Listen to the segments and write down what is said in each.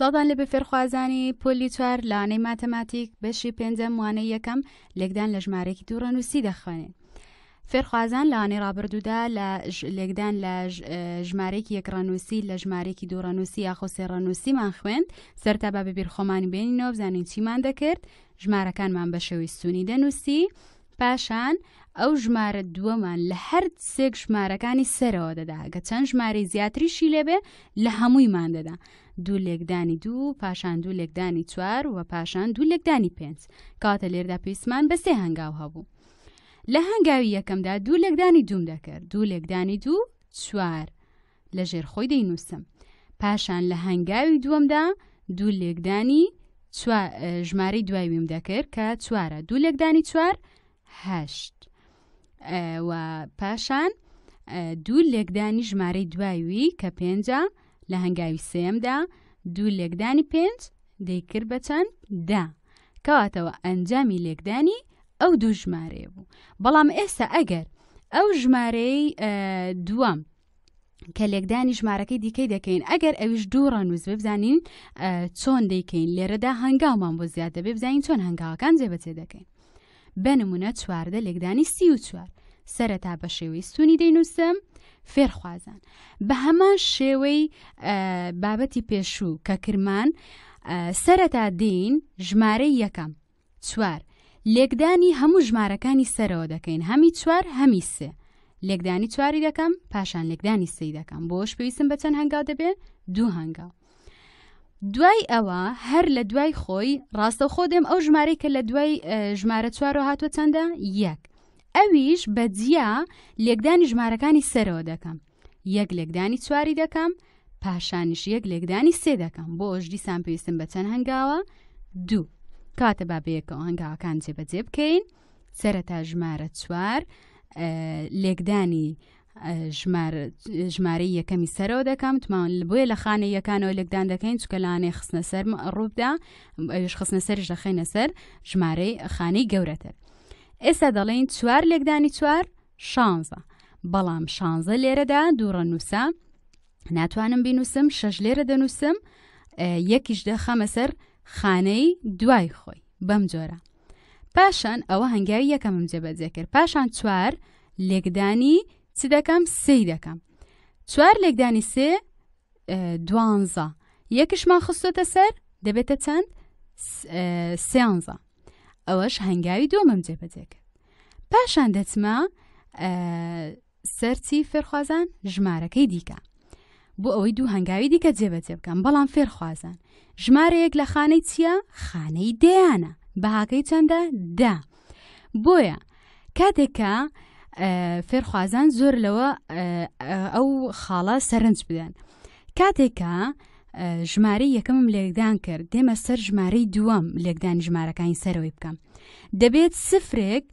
سڵدان لە بەفێرخوازانی پۆلی چوار لانەی ماتەماتیک بەشی پێنجە وانەی یەکەم لێکدان لە ژمارەێکی دوڕەنووسی دەخوێنێت. فێرخوازان لەوانەی ڕابردوودا لە لێکدان لە ژمارەێکی یەکڕەنووسی لە ژمارەێکی دوڕەنووسی یاخۆسێڕەنووسیمان خوێند سەرتا بە ببییر خۆمان بێنینەوە بزانین چیمان دەکرد ژمارەکانمان بە شێوی سونی دەنووسی پاشان ئەو ژمارە دووەمان لە هەر سێک ژمارەکانی سەرەوە دەدا گە چەند ژمارەی زیاتریشی لێبێ لە هەموویمان دەدا دوو لێکدانی دوو پاشان دوو لێکدانی چوار و پاشان دوو لێکدانی پێنج کاتە لێردا پێویستمان بەسێ هەنگاو هەبوو لە هەنگاوی یەکەمدا دوو لێکدانی دووم دەکرد دوو لێکدانی دوو چوار لە ژێرخۆی دەینووسم پاشان لە هەنگاوی دووەمدا دوو لێکدانی ژمارەی دوایویم دەکرد کە چوارە دوو لێکدانی چوار هەشت و پاشان دوو لێکدانی ژمارەی دوایوی کە پێنجە لە هەنگاوی سێمدا دوو لێکدانی پێنج دەیکرد بە چەند دا کەواتەوە ئەنجامی لێکدانی ئەو دوو ژمارێ بوو بەڵام ئێستا ئەگەر ئەو ژمارەی دووەم کە لێکدانی ژمارەکەی دیکەی دەکەین ئەگەر ئەویش دوو ڕەنووز ببزانین چۆن دەیکەین لێرەدا هەنگاومان بۆ زیاد دەبێ بزانین چۆن هەنگاوەکان جێبەجێ دەکەین بە نمونە چواردە لێکدانی سی و چوار سەرەتا بە شێوەی سونی دەینووسم فێرخوازان بە هەمان شێوەی بابەتی پێشوو کە کرمان سەرەتا دین ژمارەی یەکەم چوار لێکدانی هەموو ژمارەکانی سەرەوە دەکەین هەمی چوار هەمی سێ لێکدانی چواری دەکەم پاشان لێکدانی سی دەکەم بۆش پێویستم بە چەند هەنگاو دەبێت دوو هەنگاو دوای ئەوە هەر لە دوای خۆی ڕاستەخۆ دێم ئەو ژمارەی کە لە دوای ژمارە چوارۆ هاتووە چەندە یەک ئەویش بە جیا لێکدانی ژمارەکانی سەرەوە دەکەم یەک لێکدانی چواری دەکەم پاشانش یەک لێکدانی سێ دەکەم بۆ ئۆژدی سام پێویستم بە چەند هەنگاوە دوو کاتە با بەیەکەوە هەنگاوەکان جێبەجێ بکەین سەرەتا ژمارە چوار لێکدانی ژمارە یەکەمی سەرەوە دەکەم تومان بێ لە خانە یەکانەوە لەکدان دەکەین چکە لاانێ خستنە سەر ڕووبدا ئەوش خستنە سەرش دەخینە سەر ژمارەی خانەی گەورەتر ئێستا دەڵێن چوار لێکدانی چوار شانزە بەڵام شانزە لێرەدا دووڕە نووسە ناتوانم بینوسم شەش لێرە دەنووسم یەکیش دەخەمە سەر خانەی دوای خۆی بەم جۆرە پاشان ئەوە هەنگاوی یەکەمم جێبەجێ کرد پاشان چوار لێکدانی چ دەکەم سی دەکەم چوار لێکدانی سێ دوانزە یەکشمان خستۆتە سەر دەبێتە چەند سیانزە ئەوەش هەنگاوی دووەمەم جێبەجێکرد پاشان دەچمە سەرچی فێرخوازان ژمارەکەی دیکە بۆ ئەوەی دوو هەنگاوی دیکە جێبەجێ بکەم بەڵام فێرخوازان ژمارەیەک لە خانەی چییە خانەی دەیانە بەهاکەی چەندە دا بۆیە کاتێکە فێرخوازان زۆر لەوە ئەو خاڵە سەرنج بدەن کاتێکە ژمارە یەکەمم لێکدان کرد دێمە سەر ژمارەی دووەم لێکدان ژمارەکانی سەرەوەی بکەم دەبێت سفرێک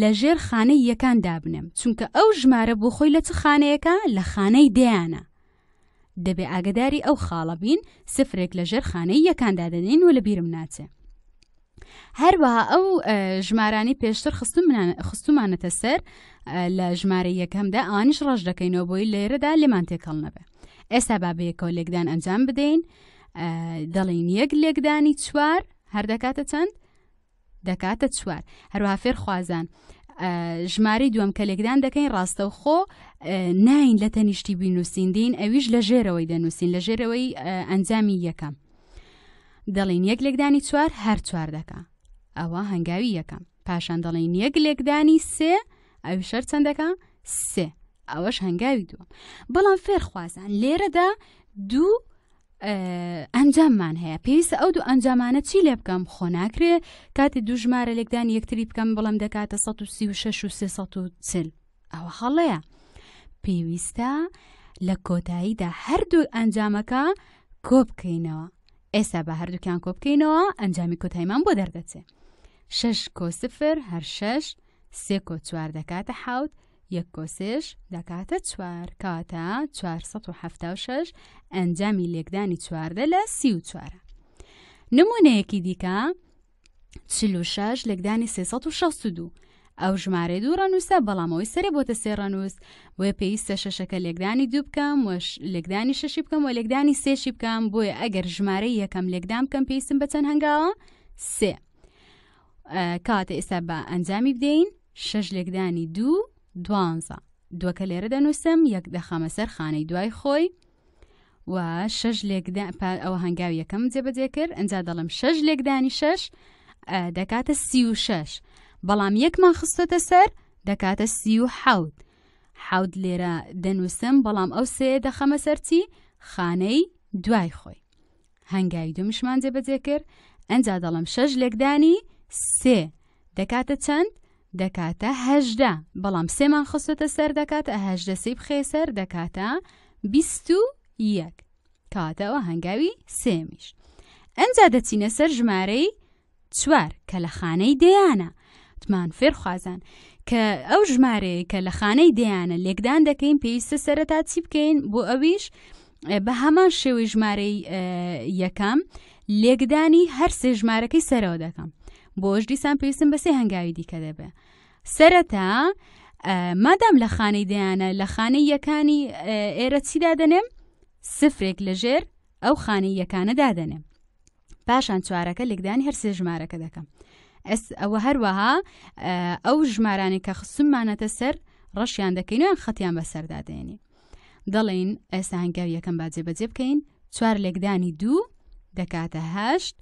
لە ژێر خانەی یەکان دابنم چونکە ئەو ژمارە بۆ خۆی لە چ خانەیەەکە لە خانەی دەیانە دەبێ ئاگداری ئەو خاڵە بین سفرێک لە ژێر خانەی یەکاندا دەدەین و لە بیرم ناچێ هەروەها ئەو ژمارانی پێشتر خستومانەتە سەر لە ژمارە یەکەمدا ئانیش ڕژ دەکەینەوە بۆی لێرەدا لێمان تێکەڵ نەبێ ئێستا بابەیەکەوە لێکدان ئەنجام بدەین دەڵین یەک لێکدانی چوار هەردەکاتە چەند دەکاتە چوار هەروها فێر خوازان. ژماری دووەم کە لێکدان دەکەین ڕاستەوخۆ ناین لە تەنیشتی بینووسیندین ئەویش لە ژێرەوەی دەنووسین لە ژێرەوەی ئەنجامی یەکەم دەڵین یەک لێکدانی چوار هەر چوار دەکە ئەوە هەنگاوی یەکەم پاشان دەڵین یەک لێکدانی سێ ئەویشەر چەندەکە سێ ئەوەش هەنگاوی دووە بەڵام فێرخوازان لێرەدا دوو ئەنجاممان هەیە پێویستە ئەو دوو ئەنجامانە چی لێ بکەم خۆ ناکرێ کاتی دوو ژمارە لێکدان یەکتری بکەم بڵم دەکاتە 1936 و 340 ئەوە هەڵەیە پێویستە لە کۆتاییدا هەردوو ئەنجامەکە کۆ بکەینەوە ئێستا بە هەردووکیان کۆ بکەینەوە ئەنجامی کۆتایمان بۆ دەردەچێت شش کۆسفر هەر شش سێ کۆ چوار دەکاتە حوت یەک کۆسێش دەکاتە چوار کاتە 476 ئەنجامی لێکدانی چواردە لە سی و چوارە نمونەیەکی دیکە چلوشش لێکدانی 362 ئەو ژمارە دوو ڕەنووسە بەڵامەوەی سەرێ بۆتە سێ ڕەنووس وێ پێویستە شەشەکە لێکدانی دوو بکەم وەش لێکدانی شەشی بکەم و لێکدانی سێشی بکەم بۆیە ئەگەر ژمارە یەکەم لێکدام بکەم پێویستم بە چەند هەنگاوە سێ کاتە ئێستا بە ئەنجامی بدەین شەش لێکدانی دوو دوانزە دووەکە لێرە دەنووسم یەک دەخەمە سەر خانەی دوای خۆی و شەش لێکدان ئەوە هەنگاوی یەکەم جێبەجێ کرد ئەجا دەڵم شەش لێکدانی شەش دەکاتە سی و شەش بەڵام یەکمان خستەتە سەر دەکاتە سی و حەوت حەوت لێرە دەنووسم بەڵام ئەو سێ دەخەمە سەرچی خانەی دوای خۆی هەنگاوی دومشمان جێبەجێ کرد ئەجا دەڵم شەش لێکدانی سێ دەکاتە چەند؟ دەکاتە هەژدا بەڵام سێمان خستێتە سەر دەکاتە هەژدە سی بخێ سەر دەکاتە بیست و یەک کاتەوە هەنگاوی سێمیش ئەنجا دەچینە سەر ژمارەی چوار کە لە خانەی دەیانە تمان فێر خوازان کە ئەو ژمارەیە کە لە خانەی دەیانە لێکدان دەکەین پێویستە سەرەتا چی بکەین بۆ ئەویش بە هەمان شێوی ژمارەی یەکەم لێکدانی هەر سێ ژمارەکەی سەرەوە دەکەم بۆش دیسان پێویستم بەسێ هەنگاوی دیکە دەبێ سەرەتا مادام لە خانەی دەیانە لە خانەی یەکانی ئێرە چیدا دەنێم سفرێک لەژێر ئەو خانەی یەکانە دادەنێم پاشان چوارەکە لێکدانی هەر سێ ژمارەکە دەکەم ئەس ئەوە هەروەها ئەو ژمارانی کە خسممانەتە سەر ڕەشیان دەکەینیان خەتیان بەسەردادێنی دەڵین ئێستا هەنگاو یەکەم باجێ بەجێ بکەین چوار لێکدانی دوو دەکاتە هەشت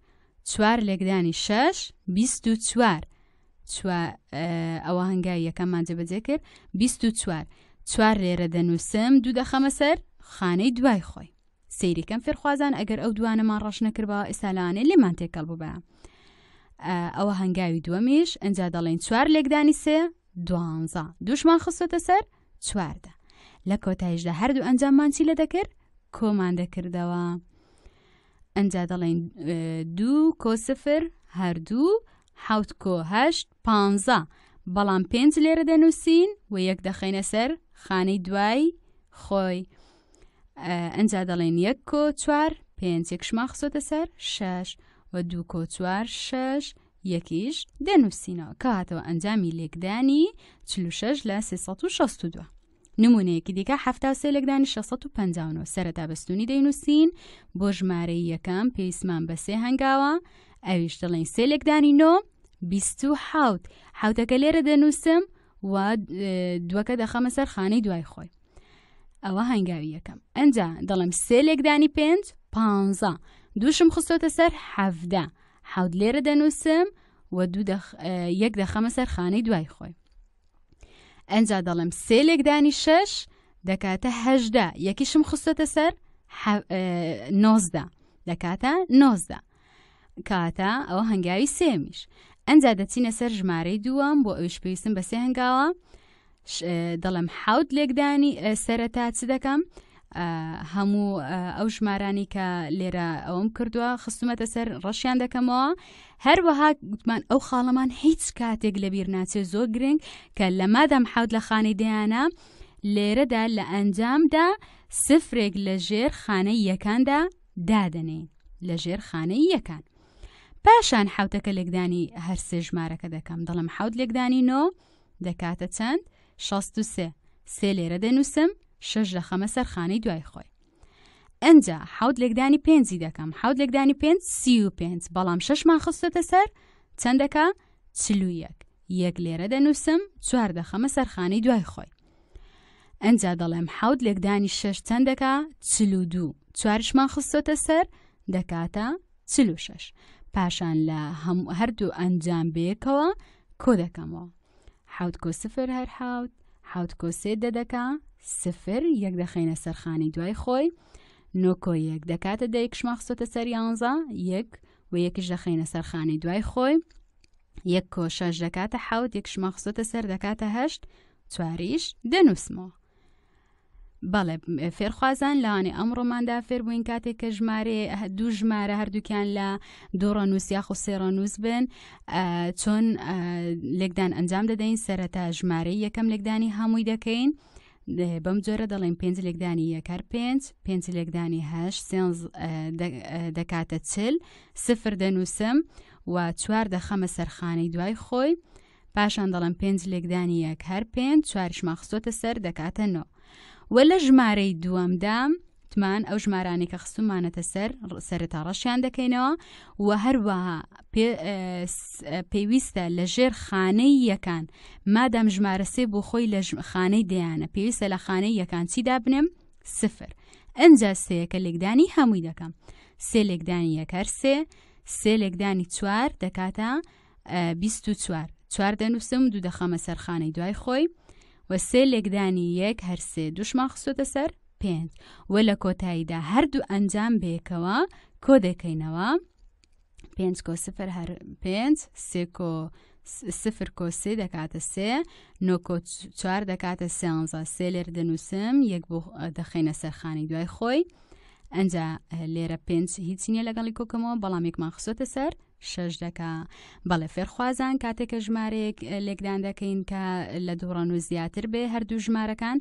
چوار لێکدانی شش بیست و چوار ئەوە هەنگای یەکەممان جەبەجێ کرد بیست و چوار چوار لێرە دەنووسم دوو دەخەمە سەر خانەی دوای خۆی سەیریکەم فێرخوازان ئەگەر ئەو دوانەمان ڕەش نەکردەوە ئێسالانێ لێمان تێکەڵ ببە ئەوە هەنگاوی دووەمیش ئەجا دەڵێن چوار لێکدانی سێ دوانزە دوشمان خستە سەر چواردە لە کۆتایشدا هەردوو ئەنجاممان چی لە دەکرد کۆمان دەکردەوە. ئەنج دەڵێن دوو کۆسفر هەردوو حوت کۆهشت پانزە بەڵام پێنج لێرە دەنووسین و یەک دەخینە سەر خانەی دوای خۆی ئەنج دەڵێن یەک کۆ چوار پێنج یەکشما خسۆتە سەر شش و دوو کۆ چوار شش یەکیش دەنووسینەوە کە هاتەوە ئەنجامی لێکدانی 46 لە 362. نمونەیەکی دیکە هەفتا سێ لەگدانی 1650 سەرەتا بەستونی دەینووسین بۆ ژمارەی یەکەم پێویستمان بە سێ هەنگاوە ئەویش دەڵێن سێ لەگدانی نۆ بیست و حوت حوتەکە لێرە دەنووسم و دووەکە دەخەمە سەر خانەی دوای خۆی ئەوە هەنگاوی یەکەم ئەنجا دەڵم سێ لێکدانی پێنج پانزا دووشم خستۆتە سەر حەفدا حەوت لێرە دەنووسم و دوو یەک دەخەمە سەر خانەی دوای خۆی ئەنجا دەڵم سێلێک دانی شش دەکاتە هەژدا یەکیشم خستەتە سەر نۆزدا دەکاتە نۆزدا کاتە ئەوە هەنگاوی سێمیش ئەنجا دەچینە سەر ژمارەی دووەم بۆ ئەوش پێویستم بە سێ هەنگاوە دەڵم حوت لێکدانی سەرەتا چ دەکەم هەموو ئەو ژمارانی کە لێرە ئەوم کردووە خستومەتە سەر ڕەشیان دەکەمەوە هەروەها گوتمان ئەو خاڵەمان هیچ کاتێک لە بیرناچێ زۆر گرنگ کە لە مادەم حەوت لە خانی دەیانە لێرەدا لە ئەنجامدا سفرێک لە ژێر خانەی یەکاندا دادنێن لە ژێر خانەی یەکان پاشان حوتەکە لێکدانی هەرسێ ژمارەکە دەکەم دڵم حوت لێکدانی نۆ دەکاتە چەند 16 سێ لێرە دەنووسم شەش لە خەمە سەرخانەی دوای خۆی ئەجا حوت لێکدانی پێنجی دەکەم حوت لێکدانی پێنج سی و پێنج بەڵام شەشمان خستەتە سەر چەندەکە چلو یەک یەک لێرە دەنووسم چوار دەخەمە سەرخانەی دوای خۆی ئەجا دەڵێم حوت لێکدانی شەش چەندەکە چلو دوو چوارشمان خستەتە سەر دەکاتە چلو شەش پاشان لە هەموو هەردوو ئەنجام بێکەوە کۆ دەکەمەوە حوت کۆسفر هەر حوت حوت کۆسێ دەدەکە سفر یەک دەخینە سەرخانی دوای خۆی نۆکۆ یەک دەکاتە دەیک شماخسۆتە سەر یانزا یەک و یەکیش دەخینە سەرخانی دوای خۆی یەک کۆ شەش دەکاتە حوت یەک شماخسۆتە سەر دەکاتە هەشت چواریش دەنووسمەوە. بەڵێ فێرخوازان لەوانی ئەمڕۆماندا فێر بووین کاتێک کە ژمارێ دوو ژمارە هەردووکیان لە دوڕە نووسیاخ و سێڕەنووس بن چۆن لێکدان ئەنجام دەدەین سەرەتا ژمارە یەکەم لێکدانی هەمووی دەکەین بەم جۆرە دەڵێن پێنج لێکدانی یەکار پێنج پێنج لێکدانی هەش سێنز دەکاتە چل سفر دەنووسم و چوار دەخەمە سەرخانەی دوای خۆی پاشان دەڵم پێنج لێکدانی یەک هەر پێنج چوارش مەخسۆتە سەر دەکاتە نۆ وە لە ژمارەی دووەمدام وتمان ئەو ژمارانێکە خستومانەتە سەر سەرتا ڕەشیان دەکەینەوە و هەروەها پێویستە لە ژێر خانەی یەکان مادام ژمارەسێ بۆ خۆی لە خانەی دەیانە پێویستە لە خانەی یەکان چی دابنێم سفر ئەجا سەیەکە لێکدانی هەمووی دەکەم سێ لێکدانی یەکەر سێ سێ لێکدانی چوار دەکاتە بیست و چوار چوار دەنووسم دوو دەخەمە سەرخانەی دوای خۆی وە سێ لێکدانی یەک هەر سێ دوشمان خستۆتە سەر پێنج وە لە کۆتاییدا هەردوو ئەنجام بێکەوە کۆ دەکەینەوە پێنج کۆ سفر هەر پێنج سێکۆ سفر کۆ سێ دەکاتە سێ نۆکۆ چوار دەکاتە سێنزە سێ لێر دەنووسم یەک بۆ دەخینە سەرخانی دوای خۆی ئەنج لێرە پێنج هیچ نییە لەگەڵی کۆکەمەوە بەڵام یەکمان خسۆتە سەر شەش دەکا بەڵێ فێرخوازان کاتێکە ژمارێک لێکدان دەکەین کە لە دوڕەن و زیاتر بێ هەردوو ژمارەکان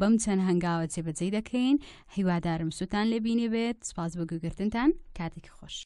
بەم چەند هەنگاوە جێبەجێ دەکەین هیوادارم سووتان لێبینی بێت سپاس بۆ گوگرتنتان کاتێکی خۆش